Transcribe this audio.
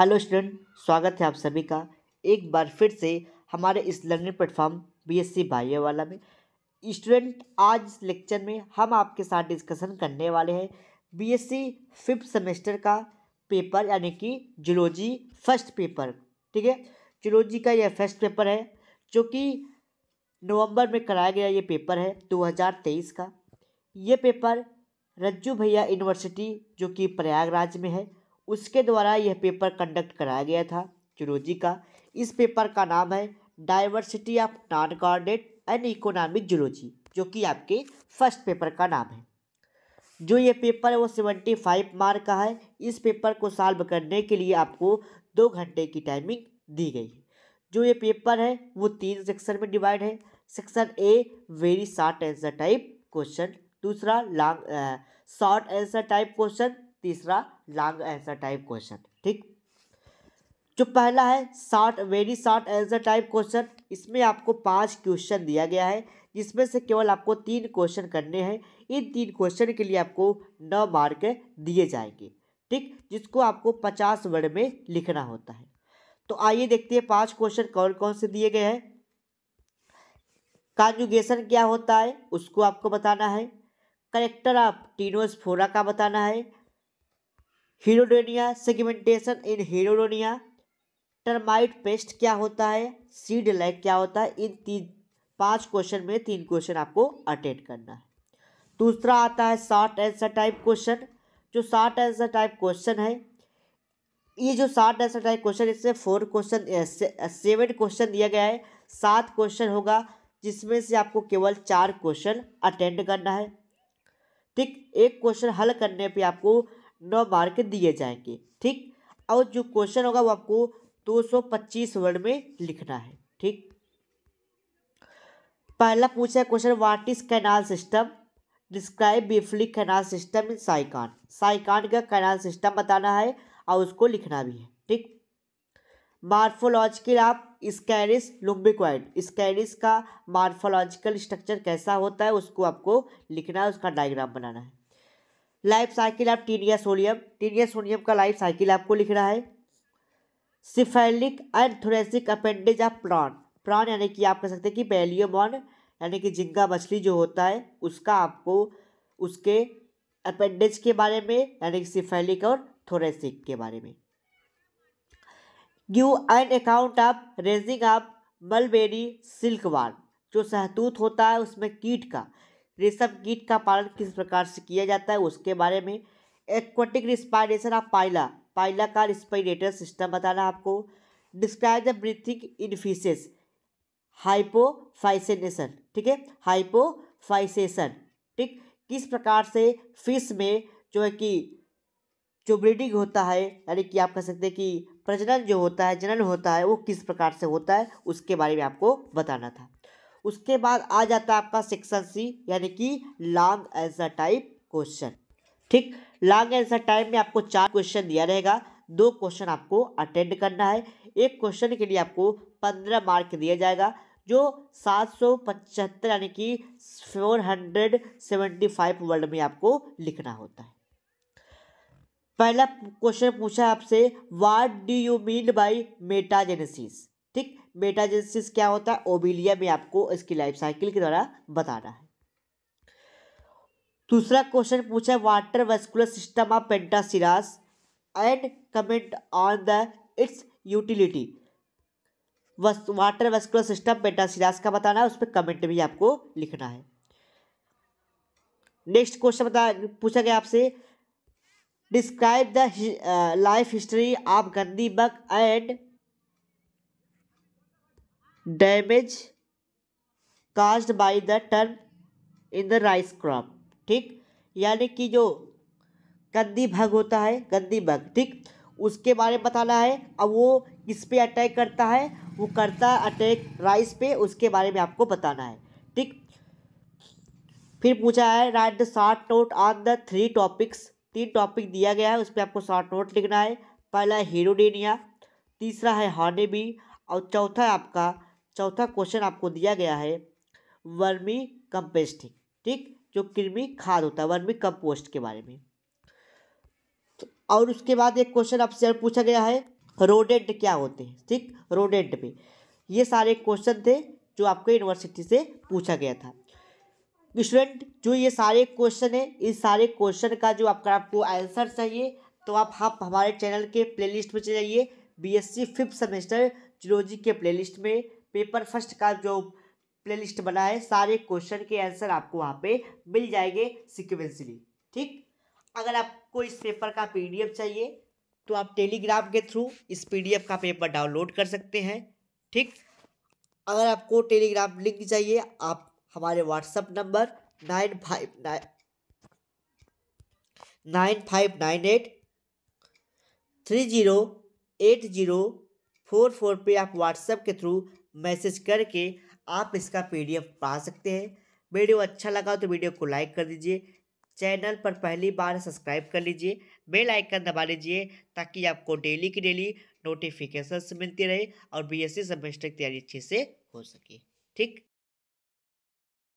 hello student स्वागत है आप सभी का एक बार फिर से हमारे इस लर्निंग प्लेटफॉर्म बीएससी वाला में स्टूडेंट आज इस लेक्चर में हम आपके साथ डिस्कशन करने वाले हैं बीएससी फिफ्थ सेमेस्टर का पेपर यानी कि जुलॉजी फर्स्ट पेपर ठीक है जुलॉजी का यह फर्स्ट पेपर है जो कि नवंबर में कराया गया ये पेपर है दो का ये पेपर रज्जू भैया यूनिवर्सिटी जो कि प्रयागराज में है उसके द्वारा यह पेपर कंडक्ट कराया गया था जुलोजी का इस पेपर का नाम है diversity of non chordate and economic zoology जो कि आपके फर्स्ट पेपर का नाम है जो ये पेपर है वो सेवेंटी फाइव मार्क का है इस पेपर को सॉल्व करने के लिए आपको दो घंटे की टाइमिंग दी गई है जो ये पेपर है वो तीन सेक्शन में डिवाइड है section A very short answer type question दूसरा long short answer type question तीसरा लॉन्ग आंसर टाइप क्वेश्चन ठीक जो पहला है short very short answer type question इसमें आपको पांच क्वेश्चन दिया गया है जिसमें से केवल आपको तीन क्वेश्चन करने हैं इन तीन क्वेश्चन के लिए आपको नौ मार्क दिए जाएंगे ठीक जिसको आपको पचास वर्ड में लिखना होता है तो आइए देखते हैं पांच क्वेश्चन कौन कौन से दिए गए हैं कॉन्जुगेशन क्या होता है उसको आपको बताना है करेक्टर ऑफ टीनोसफोरा का बताना है hirudinaria segmentation in hirudinaria termite pest क्या होता है सीड लैग क्या होता है इन तीन पांच क्वेश्चन में तीन क्वेश्चन आपको अटेंड करना है दूसरा आता है शॉर्ट आंसर टाइप क्वेश्चन जो शॉर्ट आंसर टाइप क्वेश्चन है ये जो शॉर्ट आंसर टाइप क्वेश्चन इससे फोर क्वेश्चन सेवन क्वेश्चन दिया गया है सात क्वेश्चन होगा जिसमें से आपको केवल चार क्वेश्चन अटेंड करना है ठीक एक क्वेश्चन हल करने पे आपको नौ मार्क दिए जाएंगे ठीक और जो क्वेश्चन होगा वो आपको 225 वर्ड में लिखना है ठीक पहला पूछा question what is canal system describe briefly canal system in sycon sycon का कैनाल सिस्टम बताना है और उसको लिखना भी है ठीक मार्फोलॉजिकल आप स्कैरिस लुम्बिक्वाइड स्कैरिस का मार्फोलॉजिकल स्ट्रक्चर कैसा होता है उसको आपको लिखना है उसका डायग्राम बनाना है life cycle of taenia solium taenia solium का लाइफ साइकिल आपको लिखना है cephalic and thoracic appendage of prawn prawn यानी कि आप कह सकते हैं कि बेलियमॉन यानी कि जिंगा मछली जो होता है उसका आपको उसके अपेंडेज के बारे में यानी कि सिफेलिक और थोरेसिक के बारे में give an account of rearing of mulberry silk silkworm जो सहतूत होता है उसमें कीट का रेशम कीट का पालन किस प्रकार से किया जाता है उसके बारे में aquatic respiration of pila pila का रिस्पायरेटर सिस्टम बताना आपको describe the breathing in fishes hypophysation ठीक है हाइपोफाइसेशन ठीक किस प्रकार से फिश में जो है कि जो ब्रीडिंग होता है यानी कि आप कह सकते हैं कि प्रजनन जो होता है जनन होता है वो किस प्रकार से होता है उसके बारे में आपको बताना था उसके बाद आ जाता है आपका सेक्शन सी यानी कि लॉन्ग आंसर टाइप क्वेश्चन ठीक लॉन्ग आंसर टाइप में आपको चार क्वेश्चन दिया रहेगा दो क्वेश्चन आपको अटेंड करना है एक क्वेश्चन के लिए आपको पंद्रह मार्क दिया जाएगा जो सात सौ पचहत्तर यानी कि four hundred seventy five word में आपको लिखना होता है पहला क्वेश्चन पूछा है आपसे what do you mean by metagenesis ठीक मेटाजेसिस क्या होता है ओबिलिया में आपको इसकी लाइफ साइकिल के द्वारा बताना है दूसरा क्वेश्चन पूछा है water vascular system of pentaceros and comment on the its utility water vascular system pentaceros का बताना है उस पर कमेंट भी आपको लिखना है नेक्स्ट क्वेश्चन बता पूछा गया आपसे describe the life history of gundhi bug and damage caused by the turn in the rice crop ठीक यानी कि जो गंदी भग होता है गंदी भग ठीक उसके बारे में बताना है अब वो किस पे अटैक करता है वो करता है अटैक राइस पे उसके बारे में आपको बताना है ठीक फिर पूछा है write the short note on the three topics तीन टॉपिक दिया गया है उस पर आपको शार्ट नोट लिखना है पहला है हीरोडेनिया तीसरा है हॉनेबी और चौथा है आपका चौथा क्वेश्चन आपको दिया गया है वर्मी कंपेस्टिंग ठीक जो कृमि खाद होता है वर्मी कंपोस्ट के बारे में तो और उसके बाद एक क्वेश्चन आपसे पूछा गया है रोडेंट क्या होते हैं ठीक रोडेंट पे ये सारे क्वेश्चन थे जो आपको यूनिवर्सिटी से पूछा गया था स्टूडेंट जो ये सारे क्वेश्चन है इस सारे क्वेश्चन का जो आपका आपको आंसर चाहिए तो आप आप हमारे चैनल के प्लेलिस्ट में चले जाइए बीएससी फिफ्थ सेमेस्टर जियोलॉजी के प्लेलिस्ट में पेपर फर्स्ट का जो प्लेलिस्ट बना है सारे क्वेश्चन के आंसर आपको वहाँ पे मिल जाएंगे सिक्वेंसली ठीक अगर आपको इस पेपर का पीडीएफ चाहिए तो आप टेलीग्राम के थ्रू इस पीडीएफ का पेपर डाउनलोड कर सकते हैं ठीक अगर आपको टेलीग्राम लिंक चाहिए आप हमारे WhatsApp number nine five nine nine five nine eight three zero eight zero four four पे आप व्हाट्सएप के थ्रू मैसेज करके आप इसका पीडीएफ पा सकते हैं वीडियो अच्छा लगा तो वीडियो को लाइक कर दीजिए चैनल पर पहली बार सब्सक्राइब कर लीजिए बेल आइकन दबा लीजिए ताकि आपको डेली की डेली नोटिफिकेशन मिलती रहे और बीएससी सेमेस्टर की तैयारी अच्छे से हो सके ठीक